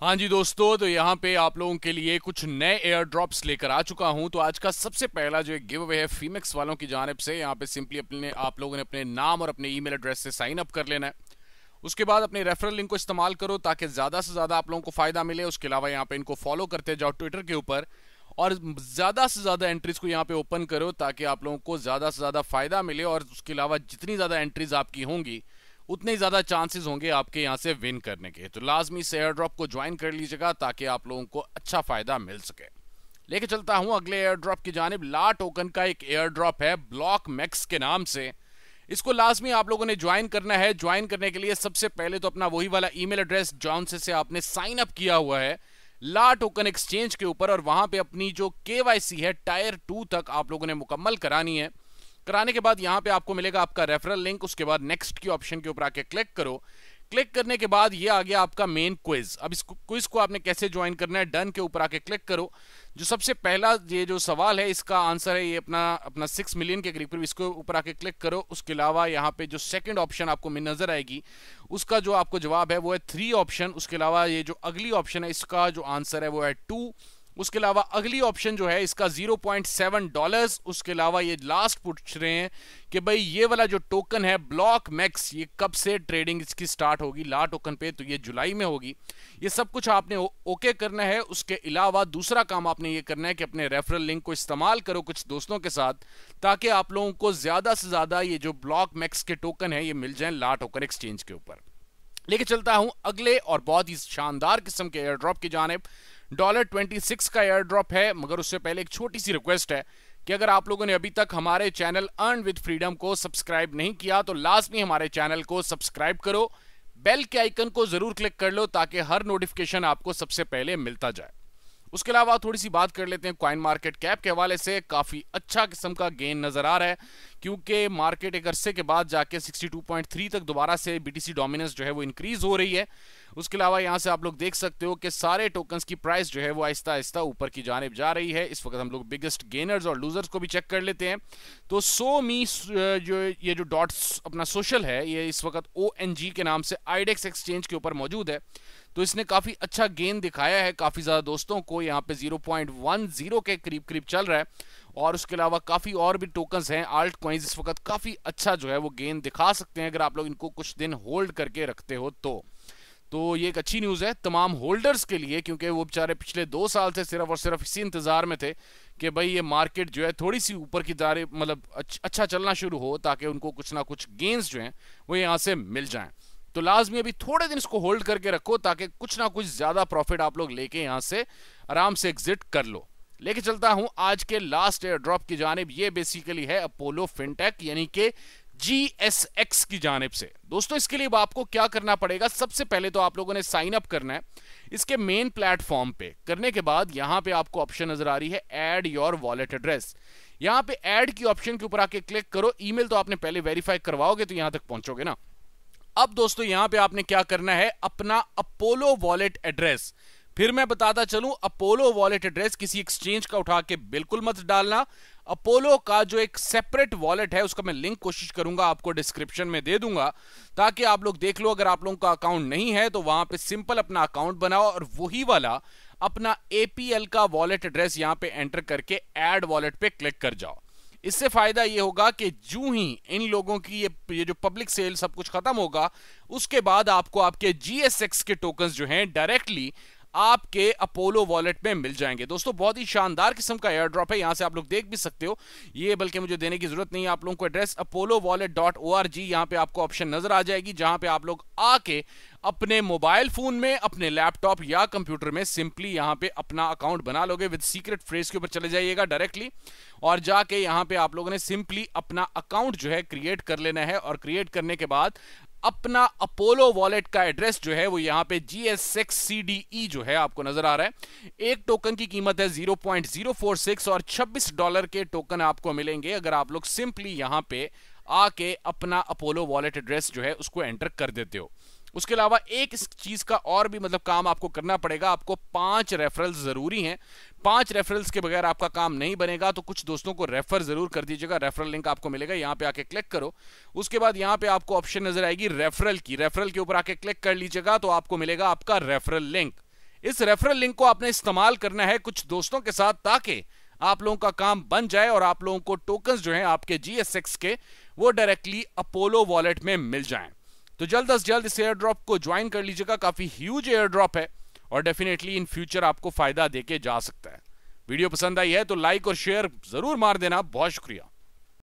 हाँ जी दोस्तों तो यहाँ पे आप लोगों के लिए कुछ नए एयर ड्रॉप्स लेकर आ चुका हूँ तो आज का सबसे पहला जो गिव अवे है फीमेक्स वालों की जानब से यहाँ पे सिंपली अपने आप लोगों ने अपने नाम और अपने ईमेल एड्रेस से साइन अप कर लेना है उसके बाद अपने रेफरल लिंक को इस्तेमाल करो ताकि ज़्यादा से ज़्यादा आप लोगों को फ़ायदा मिले उसके अलावा यहाँ पे इनको फॉलो करते जाओ ट्विटर के ऊपर और ज़्यादा से ज़्यादा एंट्रीज़ को यहाँ पे ओपन करो ताकि आप लोगों को ज़्यादा से ज़्यादा फ़ायदा मिले और उसके अलावा जितनी ज़्यादा एंट्रीज़ आपकी होंगी उतने ही ज़्यादा चांसेस होंगे आपके यहाँ से विन करने के तो लाजमी से एयर ड्रॉप को ज्वाइन कर लीजिएगा ताकि आप लोगों को अच्छा फ़ायदा मिल सके लेके चलता हूं अगले एयर ड्रॉप की जानब ला टोकन का एक एयर ड्रॉप है ब्लॉक मैक्स के नाम से इसको लाजमी आप लोगों ने ज्वाइन करना है ज्वाइन करने के लिए सबसे पहले तो अपना वही वाला ईमेल एड्रेस जॉन से, से आपने साइन अप किया हुआ है ला टोकन एक्सचेंज के ऊपर और वहां पे अपनी जो केवाईसी है टायर टू तक आप लोगों ने मुकम्मल करानी है कराने के बाद यहां पे आपको मिलेगा आपका रेफरल लिंक उसके बाद नेक्स्ट की ऑप्शन के ऊपर आके क्लिक करो क्लिक करने के बाद ये आ गया आपका मेन क्विज अब इस क्विज को आपने कैसे ज्वाइन करना है डन के ऊपर आके क्लिक करो जो सबसे पहला ये जो सवाल है इसका आंसर है ये अपना अपना सिक्स मिलियन के करीब इसके ऊपर आके क्लिक करो उसके अलावा यहाँ पे जो सेकंड ऑप्शन आपको नजर आएगी उसका जो आपको जवाब है वो है थ्री ऑप्शन उसके अलावा ये जो अगली ऑप्शन है इसका जो आंसर है वो है टू उसके अलावा अगली ऑप्शन जो है इसका 0.7 डॉलर्स उसके अलावा ये लास्ट पूछ रहे हैं कि भाई ये वाला जो टोकन है ब्लॉक मैक्स ये कब से ट्रेडिंग इसकी स्टार्ट होगी ला टोकन पे तो ये जुलाई में होगी ये सब कुछ आपने ओके करना है उसके अलावा दूसरा काम आपने ये करना है कि अपने रेफरल लिंक को इस्तेमाल करो कुछ दोस्तों के साथ ताकि आप लोगों को ज़्यादा से ज़्यादा ये जो ब्लॉक मैक्स के टोकन है ये मिल जाए ला टोकन एक्सचेंज के ऊपर लेके चलता हूं अगले और बहुत ही शानदार किस्म के एयर ड्रॉप की जानब डॉलर ट्वेंटी सिक्स का एयर ड्रॉप है मगर उससे पहले एक छोटी सी रिक्वेस्ट है कि अगर आप लोगों ने अभी तक हमारे चैनल अर्न विद फ्रीडम को सब्सक्राइब नहीं किया तो लाजमी हमारे चैनल को सब्सक्राइब करो बेल के आइकन को जरूर क्लिक कर लो ताकि हर नोटिफिकेशन आपको सबसे पहले मिलता जाए उसके अलावा थोड़ी सी बात कर लेते हैं क्वाइन मार्केट कैप के हवाले से काफ़ी अच्छा किस्म का गेन नज़र आ रहा है क्योंकि मार्केट एक अरसे के बाद जाके 62.3 तक दोबारा से बीटीसी डोमिनेंस जो है वो इंक्रीज हो रही है उसके अलावा यहाँ से आप लोग देख सकते हो कि सारे टोकन्स की प्राइस जो है वो आहिस्ता आहिस्ता ऊपर की जानब जा रही है इस वक्त हम लोग बिगेस्ट गेनर्स और लूजर्स को भी चेक कर लेते हैं तो सो मी जो ये जो डॉट्स अपना सोशल है ये इस वक्त ओ के नाम से आईडेक्स एक्सचेंज e के ऊपर मौजूद है तो इसने काफ़ी अच्छा गेन दिखाया है काफ़ी ज़्यादा दोस्तों को यहाँ पे 0.10 के करीब करीब चल रहा है और उसके अलावा काफ़ी और भी टोकन्स हैं आल्ट क्वाइंस इस वक्त काफ़ी अच्छा जो है वो गेंद दिखा सकते हैं अगर आप लोग इनको कुछ दिन होल्ड करके रखते हो तो तो ये एक अच्छी न्यूज़ है तमाम होल्डर्स के लिए क्योंकि वो बेचारे पिछले दो साल से सिर्फ और सिर्फ इसी इंतज़ार में थे कि भाई ये मार्केट जो है थोड़ी सी ऊपर की दारे मतलब अच्छा चलना शुरू हो ताकि उनको कुछ ना कुछ गेंस जो हैं वो यहाँ से मिल जाएं तो लाजमी अभी थोड़े दिन इसको होल्ड करके रखो ताकि कुछ ना कुछ ज़्यादा प्रॉफिट आप लोग लेके यहाँ से आराम से एग्जिट कर लो लेके चलता हूं आज के लास्ट एयर ड्रॉप की जानब ये बेसिकली है अपोलो फिनटेक यानी एस एक्स की जानब से दोस्तों इसके लिए आपको क्या करना पड़ेगा सबसे पहले तो आप लोगों ने साइन अप करना है इसके मेन प्लेटफॉर्म पे करने के बाद यहां पे आपको ऑप्शन नजर आ रही है ऐड योर वॉलेट एड्रेस यहां पे ऐड की ऑप्शन के ऊपर आके क्लिक करो ईमेल तो आपने पहले वेरीफाई करवाओगे तो यहां तक पहुंचोगे ना अब दोस्तों यहां पे आपने क्या करना है अपना अपोलो वॉलेट एड्रेस फिर मैं बताता चलूं अपोलो वॉलेट एड्रेस किसी एक्सचेंज का उठा के बिल्कुल मत डालना अपोलो का जो एक सेपरेट वॉलेट है उसका मैं लिंक कोशिश करूंगा आपको डिस्क्रिप्शन में दे दूंगा ताकि आप लोग देख लो अगर आप लोगों का अकाउंट नहीं है तो वहां पे सिंपल अपना अकाउंट बनाओ और वही वाला अपना एपीएल का वॉलेट एड्रेस यहां पे एंटर करके एड वॉलेट पे क्लिक कर जाओ इससे फायदा ये होगा कि जू ही इन लोगों की ये ये जो पब्लिक सेल सब कुछ खत्म होगा उसके बाद आपको आपके जीएसएक्स के टोकन जो हैं डायरेक्टली आपके अपोलो वॉलेट में मिल जाएंगे दोस्तों बहुत ही शानदार किस्म का एयर ड्रॉप है यहां से आप लोग देख भी सकते हो ये बल्कि मुझे देने की जरूरत नहीं है आप लोगों को address Apollo wallet dot O R G यहां पर आपको ऑप्शन नजर आ जाएगी जहां पर आप लोग आके अपने मोबाइल फोन में अपने लैपटॉप या कंप्यूटर में सिंपली यहां पे अपना अकाउंट बना लोगे विद सीक्रेट फ्रेज के ऊपर चले जाइएगा डायरेक्टली और जाके यहां पे आप लोगों ने सिंपली अपना अकाउंट जो है क्रिएट कर लेना है और क्रिएट करने के बाद अपना अपोलो वॉलेट का एड्रेस जो है वो यहां पे G S six C D E जो है आपको नजर आ रहा है एक टोकन की कीमत है 0.046 और 26 डॉलर के टोकन आपको मिलेंगे अगर आप लोग सिंपली यहां पे आके अपना अपोलो वॉलेट एड्रेस जो है उसको एंटर कर देते हो उसके अलावा एक इस चीज़ का और भी मतलब काम आपको करना पड़ेगा आपको पांच रेफरल ज़रूरी हैं पांच रेफरल्स के बगैर आपका काम नहीं बनेगा तो कुछ दोस्तों को रेफर ज़रूर कर दीजिएगा रेफरल लिंक आपको मिलेगा यहाँ पे आके क्लिक करो उसके बाद यहाँ पे आपको ऑप्शन नज़र आएगी रेफरल की रेफरल के ऊपर आके क्लिक कर लीजिएगा तो आपको मिलेगा आपका रेफरल लिंक इस रेफरल लिंक को आपने इस्तेमाल करना है कुछ दोस्तों के साथ ताकि आप लोगों का काम बन जाए और आप लोगों को टोकन जो है आपके जीएसएक्स के वो डायरेक्टली अपोलो वॉलेट में मिल जाए तो जल्द अज जल्द इस एयर ड्रॉप को ज्वाइन कर लीजिएगा काफ़ी ह्यूज एयर ड्रॉप है और डेफिनेटली इन फ्यूचर आपको फ़ायदा देके जा सकता है वीडियो पसंद आई है तो लाइक और शेयर ज़रूर मार देना बहुत शुक्रिया